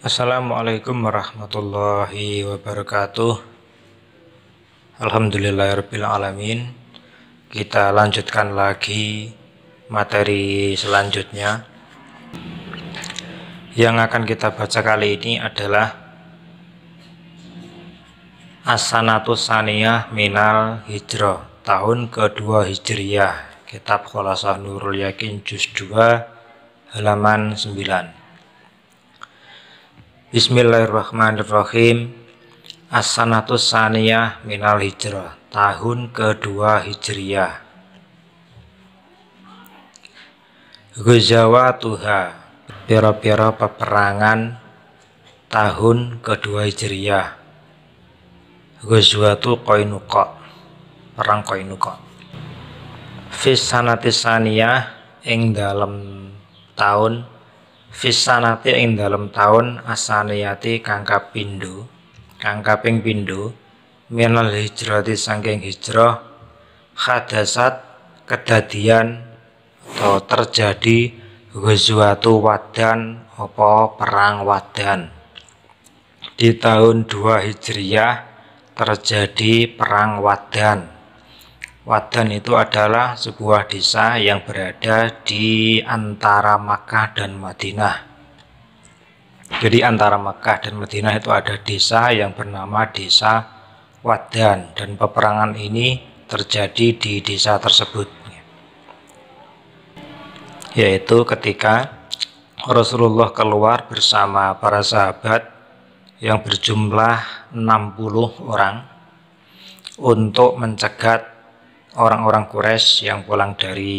Assalamualaikum warahmatullahi wabarakatuh Alhamdulillahirrabbilalamin Kita lanjutkan lagi materi selanjutnya Yang akan kita baca kali ini adalah Asanatus Saniyah Minal Hijrah Tahun kedua Hijriyah Kitab Kholasah Nurul Yakin Juz 2 halaman 9 Bismillahirrahmanirrahim As-sanatus saniyah minal hijrah Tahun kedua hijriyah Guzawa Tuha Piro-piro peperangan Tahun kedua hijriyah Guzwatu Koinuko Perang Koinuko Fis sanatis saniyah Ing dalam tahun fisanati ing dalam tahun asaniyati kang kapindho kang kaping pindho minal hijrati sangking hijrah hadasat kedadian atau terjadi ghazwatu wadan opo perang wadan di tahun 2 hijriyah terjadi perang wadan Wadan itu adalah sebuah desa yang berada di antara Makkah dan Madinah. Jadi antara Makkah dan Madinah itu ada desa yang bernama desa Wadan dan peperangan ini terjadi di desa tersebut. Yaitu ketika Rasulullah keluar bersama para sahabat yang berjumlah 60 orang untuk mencegat orang-orang Quraisy yang pulang dari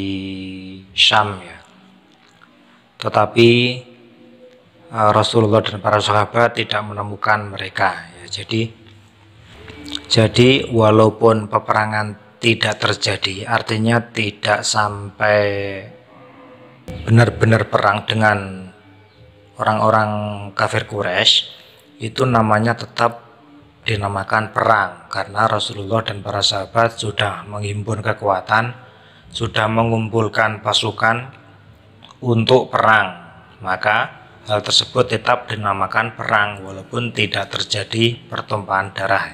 Syam ya. Tetapi eh, Rasulullah dan para sahabat tidak menemukan mereka ya. Jadi jadi walaupun peperangan tidak terjadi, artinya tidak sampai benar-benar perang dengan orang-orang kafir Quraisy, itu namanya tetap dinamakan perang karena Rasulullah dan para sahabat sudah menghimpun kekuatan, sudah mengumpulkan pasukan untuk perang. Maka hal tersebut tetap dinamakan perang walaupun tidak terjadi pertumpahan darah.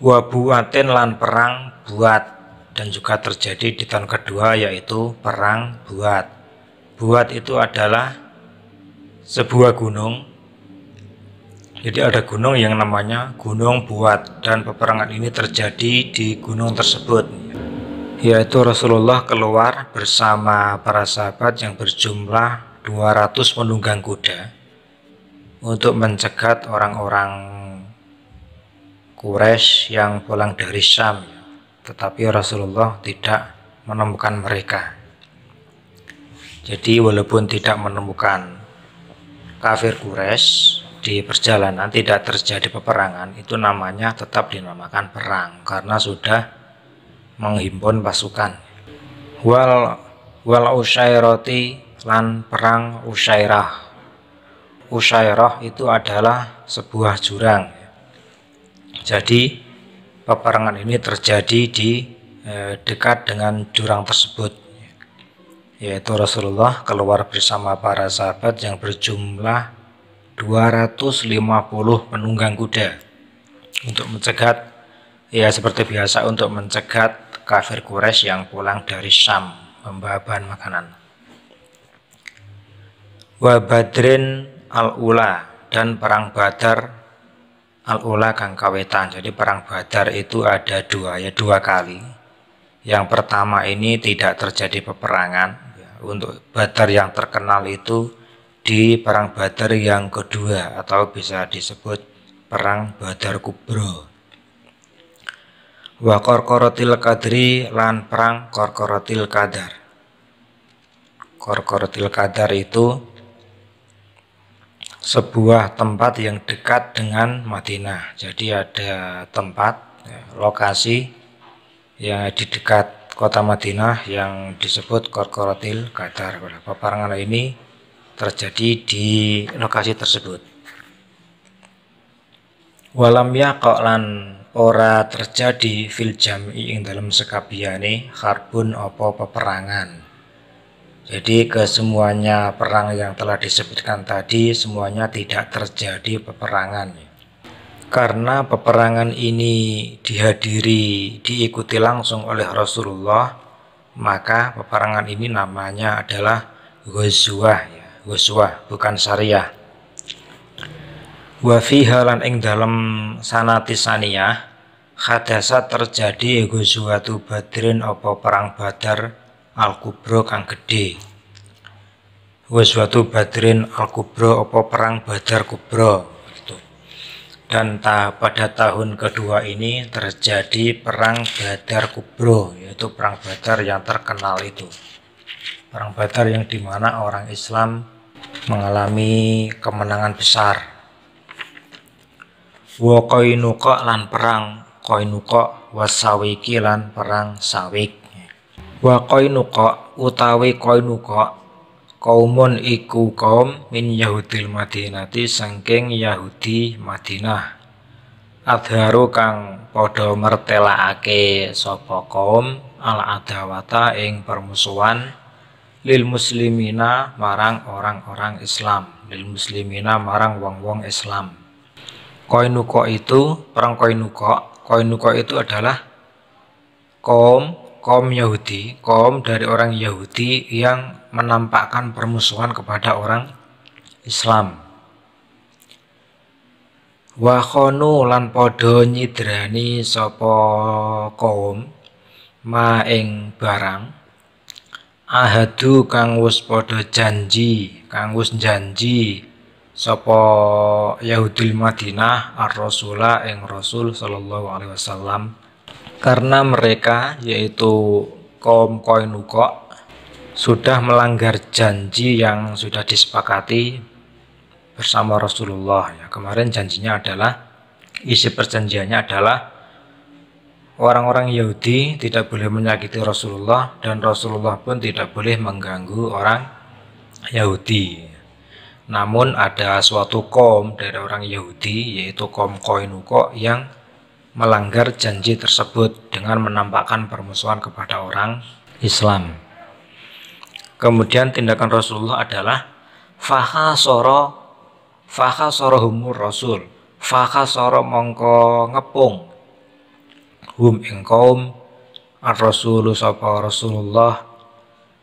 Wabuatin lan perang buat dan juga terjadi di tahun kedua yaitu perang buat. Buat itu adalah sebuah gunung jadi ada gunung yang namanya Gunung Buat dan peperangan ini terjadi di gunung tersebut. Yaitu Rasulullah keluar bersama para sahabat yang berjumlah 200 penunggang kuda untuk mencegat orang-orang Quraisy yang pulang dari Syam. Tetapi Rasulullah tidak menemukan mereka. Jadi walaupun tidak menemukan kafir Quraisy, di perjalanan tidak terjadi peperangan itu namanya tetap dinamakan perang karena sudah menghimpun pasukan wal wal usairati lan perang usairah. Usairah itu adalah sebuah jurang jadi peperangan ini terjadi di eh, dekat dengan jurang tersebut yaitu Rasulullah keluar bersama para sahabat yang berjumlah 250 penunggang kuda untuk mencegat ya seperti biasa untuk mencegat kafir Quraisy yang pulang dari Syam membawa bahan makanan. Wa Badrin al-Ula dan perang Badar al-Ula kang kawetan. Jadi perang Badar itu ada dua ya dua kali. Yang pertama ini tidak terjadi peperangan. Ya, untuk Badar yang terkenal itu di Perang Badar yang kedua atau bisa disebut Perang Badar Kubro. Wa Korkorotil Kadri lan Perang Korkorotil Kadar. Korkorotil Kadar itu sebuah tempat yang dekat dengan Madinah. Jadi ada tempat, ya, lokasi yang di dekat kota Madinah yang disebut Korkorotil Kadar. Peperangan ini terjadi di lokasi tersebut. Walam ya lan ora terjadi fil jam'i ing dalam sekabiani harbun opo peperangan. Jadi kesemuanya perang yang telah disebutkan tadi semuanya tidak terjadi peperangan. Karena peperangan ini dihadiri, diikuti langsung oleh Rasulullah, maka peperangan ini namanya adalah ghazwah uswah bukan syariah wa fi halan ing dalam sanati saniyah hadasa terjadi suatu badrin apa perang badar al kubro kang gedhe suatu badrin al kubro apa perang badar kubro gitu. dan ta pada tahun kedua ini terjadi perang badar kubro yaitu perang badar yang terkenal itu perang badar yang dimana orang Islam mengalami kemenangan besar. Wa koinuka lan perang koinuka wasawiki lan perang sawik. Wa koinuka utawi koinuka kaumun iku kaum min Yahudil Madinati sangking Yahudi Madinah. Adharu kang podo mertelaake sapa kaum al adawata ing permusuhan lil muslimina marang orang-orang Islam lil muslimina marang wong-wong Islam koinuko itu perang koinuko koinuko itu adalah kaum kaum Yahudi kaum dari orang Yahudi yang menampakkan permusuhan kepada orang Islam wakonu lan podo nyidrani sopo kaum maeng barang ahadu kang wis padha janji kang wis janji sapa Yahudil Madinah ar-rasula ing Rasul sallallahu alaihi wasallam karena mereka yaitu kaum Koinukok sudah melanggar janji yang sudah disepakati bersama Rasulullah ya, kemarin janjinya adalah isi perjanjiannya adalah orang-orang Yahudi tidak boleh menyakiti Rasulullah dan Rasulullah pun tidak boleh mengganggu orang Yahudi. Namun ada suatu kaum dari orang Yahudi yaitu kaum Koinuko yang melanggar janji tersebut dengan menampakkan permusuhan kepada orang Islam. Kemudian tindakan Rasulullah adalah fahasoro, fahasoro humur Rasul fahasoro soro mongko ngepung hum ing kaum ar-rasulu sapa Rasulullah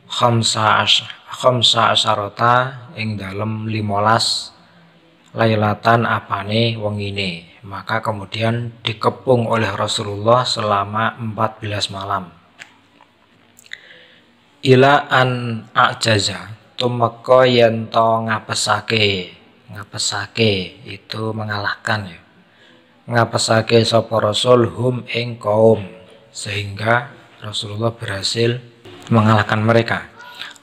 khamsa asyara, khamsa asyarata ing dalem 15 lailatan apane wengine maka kemudian dikepung oleh Rasulullah selama 14 malam ila an ajaza tumeka yen to ngapesake ngapesake itu mengalahkan ya ngapesake sapa rasul hum ing kaum sehingga Rasulullah berhasil mengalahkan mereka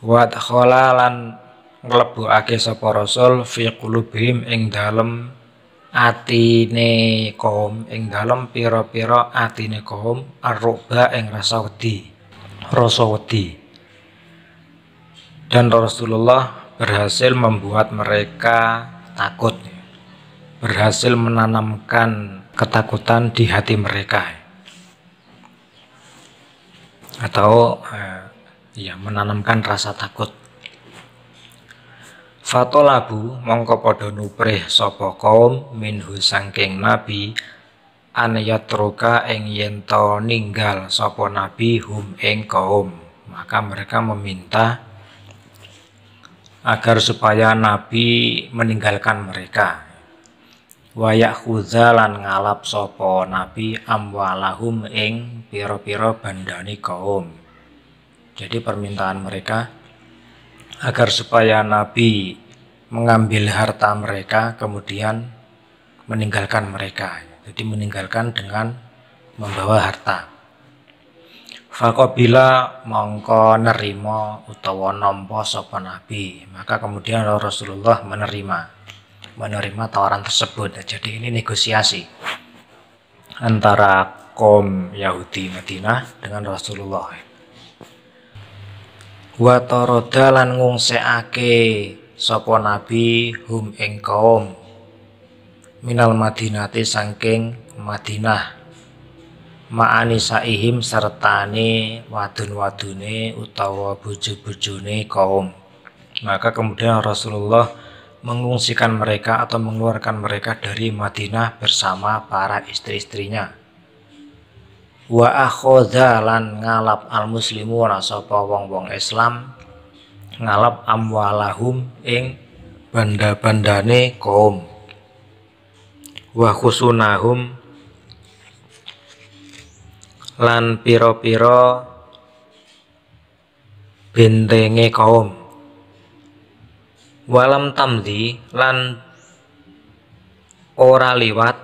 wa takhalalan nglebokake sapa rasul fi qulubihim ing dalem atine kaum ing dalem pira-pira atine kaum arroba ing rasa wedi rasa wedi dan Rasulullah berhasil membuat mereka takut berhasil menanamkan ketakutan di hati mereka atau eh, ya menanamkan rasa takut Fatolabu mongko padha nuprih sapa kaum minhu sangking nabi anyatroka ing yento ninggal sapa nabi hum ing kaum maka mereka meminta agar supaya nabi meninggalkan mereka wayak khuzalan ngalap sopo nabi amwalahum ing piro-piro bandani kaum jadi permintaan mereka agar supaya nabi mengambil harta mereka kemudian meninggalkan mereka jadi meninggalkan dengan membawa harta Fakobila mongko nerimo utawa nompo sopo nabi maka kemudian Rasulullah menerima menerima tawaran tersebut. Nah, jadi ini negosiasi antara kaum Yahudi Madinah dengan Rasulullah. Wa taroda lan ngungseake sapa nabi hum ing kaum minal Madinati sangking Madinah ma'ani saihim sertane wadun-wadune utawa bojo-bojone kaum maka kemudian Rasulullah mengungsikan mereka atau mengeluarkan mereka dari Madinah bersama para istri-istrinya. Wa akhadha ngalap al muslimu sapa wong-wong Islam ngalap amwalahum ing banda-bandane kaum wa khusunahum lan piro-piro bentenge kaum walam tamdi lan ora lewat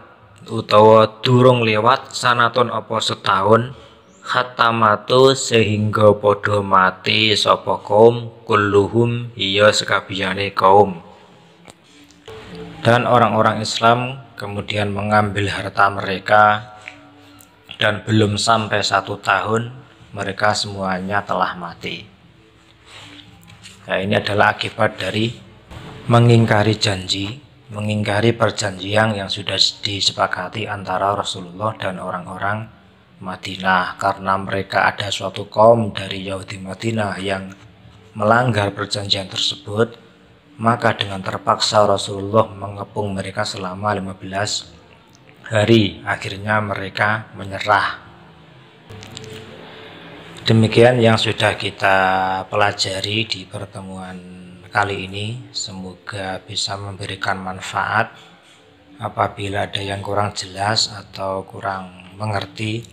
utawa durung lewat sanaton apa setahun khatamatu sehingga podo mati sapa kaum kulluhum iya sekabiyane kaum dan orang-orang Islam kemudian mengambil harta mereka dan belum sampai satu tahun mereka semuanya telah mati. Nah, ini adalah akibat dari mengingkari janji, mengingkari perjanjian yang sudah disepakati antara Rasulullah dan orang-orang Madinah karena mereka ada suatu kaum dari Yahudi Madinah yang melanggar perjanjian tersebut maka dengan terpaksa Rasulullah mengepung mereka selama 15 hari akhirnya mereka menyerah demikian yang sudah kita pelajari di pertemuan kali ini. Semoga bisa memberikan manfaat. Apabila ada yang kurang jelas atau kurang mengerti,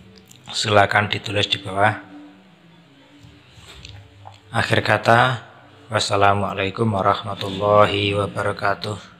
silakan ditulis di bawah. Akhir kata, wassalamualaikum warahmatullahi wabarakatuh.